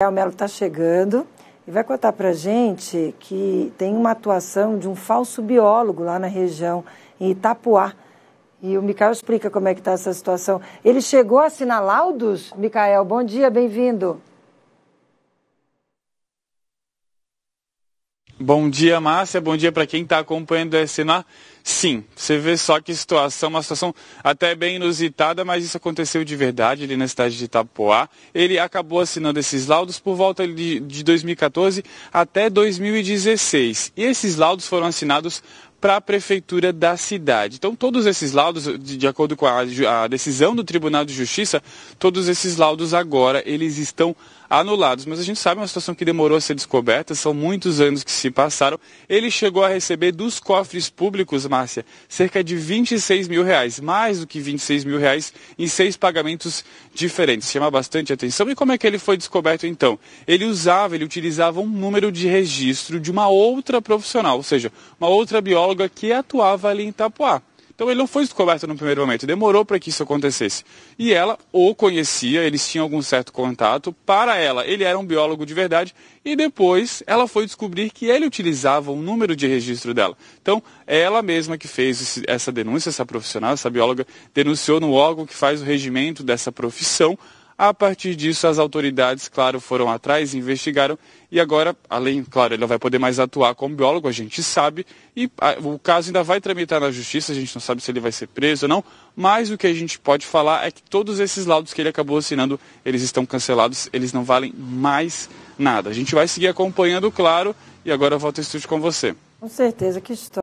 Rafael é, Melo está chegando e vai contar para gente que tem uma atuação de um falso biólogo lá na região, em Itapuá. E o Micael explica como é que está essa situação. Ele chegou a assinar laudos? Micael, bom dia, bem-vindo. Bom dia, Márcia. Bom dia para quem está acompanhando o SNA. Sim, você vê só que situação, uma situação até bem inusitada, mas isso aconteceu de verdade ali na cidade de Itapoá. Ele acabou assinando esses laudos por volta de, 2014 até 2016. E esses laudos foram assinados para a prefeitura da cidade. Então, todos esses laudos, de, de acordo com a, a decisão do Tribunal de Justiça, todos esses laudos agora eles estão anulados. Mas a gente sabe uma situação que demorou a ser descoberta, são muitos anos que se passaram. Ele chegou a receber dos cofres públicos, Márcia, cerca de 26 mil reais, mais do que 26 mil reais em seis pagamentos diferentes. Chama bastante atenção. E como é que ele foi descoberto então? Ele usava, ele utilizava um número de registro de uma outra profissional, ou seja, uma outra bióloga que atuava ali em Itapuá. Então ele não foi descoberto no primeiro momento, demorou para que isso acontecesse. E ela o conhecia, eles tinham algum certo contato. Para ela, ele era um biólogo de verdade. E depois ela foi descobrir que ele utilizava o número de registro dela. Então ela mesma que fez esse, essa denúncia, essa profissional, essa bióloga, denunciou no órgão que faz o regimento dessa profissão a partir disso, as autoridades, claro, foram atrás, investigaram e agora, além, claro, ele não vai poder mais atuar como biólogo, a gente sabe, e ah, o caso ainda vai tramitar na justiça, a gente não sabe se ele vai ser preso ou não, mas o que a gente pode falar é que todos esses laudos que ele acabou assinando, eles estão cancelados, eles não valem mais nada. A gente vai seguir acompanhando, claro, e agora eu volto ao estúdio com você. Com certeza, que história.